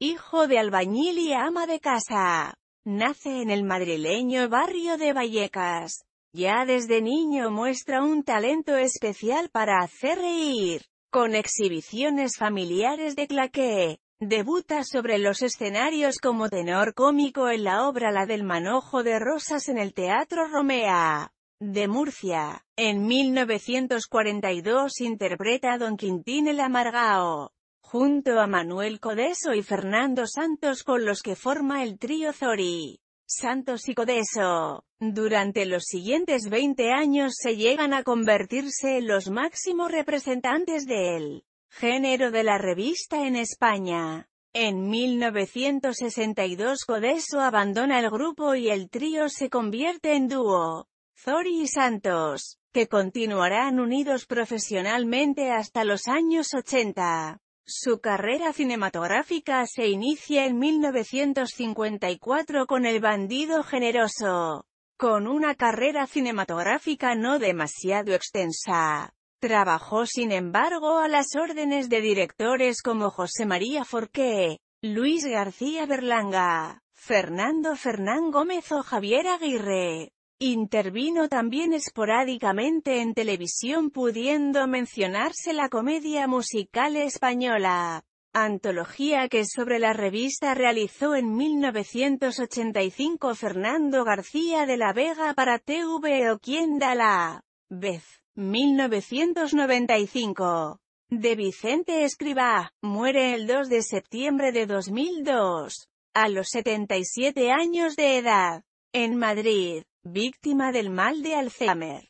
hijo de albañil y ama de casa. Nace en el madrileño barrio de Vallecas. Ya desde niño muestra un talento especial para hacer reír. Con exhibiciones familiares de claqué, debuta sobre los escenarios como tenor cómico en la obra La del manojo de rosas en el Teatro Romea de Murcia. En 1942 interpreta a Don Quintín el Amargao, junto a Manuel Codeso y Fernando Santos con los que forma el trío Zori. Santos y Codeso. Durante los siguientes 20 años se llegan a convertirse en los máximos representantes del género de la revista en España. En 1962 Codeso abandona el grupo y el trío se convierte en dúo. Zori y Santos, que continuarán unidos profesionalmente hasta los años 80. Su carrera cinematográfica se inicia en 1954 con El bandido generoso, con una carrera cinematográfica no demasiado extensa. Trabajó sin embargo a las órdenes de directores como José María Forqué, Luis García Berlanga, Fernando Fernán Gómez o Javier Aguirre. Intervino también esporádicamente en televisión pudiendo mencionarse la comedia musical española, antología que sobre la revista realizó en 1985 Fernando García de la Vega para TV o Quién da la vez, 1995, de Vicente Escribá, muere el 2 de septiembre de 2002, a los 77 años de edad, en Madrid. Víctima del mal de Alzheimer.